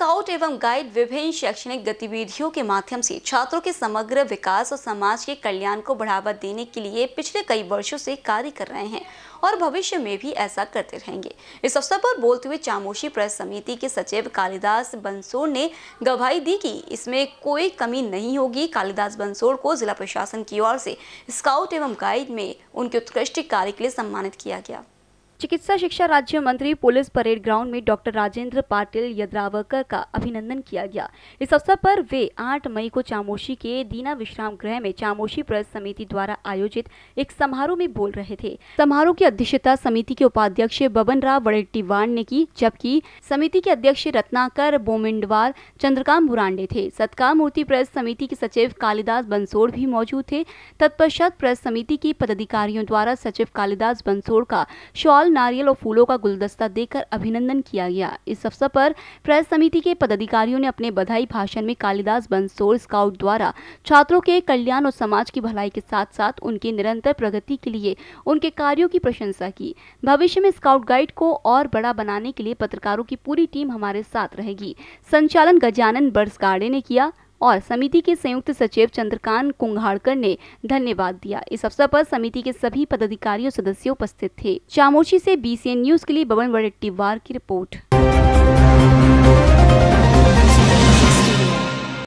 scout एवं guide विभिन्न शैक्षणिक गतिविधियों के माध्यम से छात्रों के समग्र विकास और समाज के कल्याण को बढ़ावा देने के लिए पिछले कई वर्षों से कार्य कर रहे हैं और भविष्य में भी ऐसा करते रहेंगे इस अवसर पर बोलते हुए चामोशी प्रेस समिति के सचिव कालिदास बंसोड़ ने गवाही दी कि इसमें कोई कमी नहीं होगी कालिदास बंसोड़ को जिला प्रशासन की ओर से स्काउट एवं गाइड में उनके उत्कृष्ट कार्य के लिए सम्मानित किया गया चिकित्सा शिक्षा राज्य मंत्री पुलिस परेड ग्राउंड में डॉक्टर राजेंद्र पाटिल यद्रावकर का अभिनंदन किया गया इस अवसर पर वे 8 मई को चामोशी के दीना विश्राम गृह में चामोशी प्रेस समिति द्वारा आयोजित एक समारोह में बोल रहे थे समारोह की अध्यक्षता समिति के उपाध्यक्ष बबन राव वड़ेट्टीवान ने की जबकि समिति के अध्यक्ष रत्नाकर बोमिंडवाल चंद्रकांत बुरांडे थे सत्कार मूर्ति प्रेस समिति के सचिव कालिदास बंसोड़ भी मौजूद थे तत्पश्चात प्रेस समिति के पदाधिकारियों द्वारा सचिव कालिदास बंसोड़ का शॉल नारियल और फूलों का गुलदस्ता देकर अभिनंदन किया गया इस अवसर पर प्रेस समिति के पदाधिकारियों ने अपने बधाई भाषण में कालिदास बंसोर स्काउट द्वारा छात्रों के कल्याण और समाज की भलाई के साथ साथ उनके निरंतर प्रगति के लिए उनके कार्यो की प्रशंसा की भविष्य में स्काउट गाइड को और बड़ा बनाने के लिए पत्रकारों की पूरी टीम हमारे साथ रहेगी संचालन गजानन बर्स गार्डे ने किया और समिति के संयुक्त सचिव चंद्रकांत कुंघाड़कर ने धन्यवाद दिया इस अवसर पर समिति के सभी पदाधिकारी और सदस्य उपस्थित थे चामोची से बीसीएन न्यूज के लिए बबन वडेट्टीवार की रिपोर्ट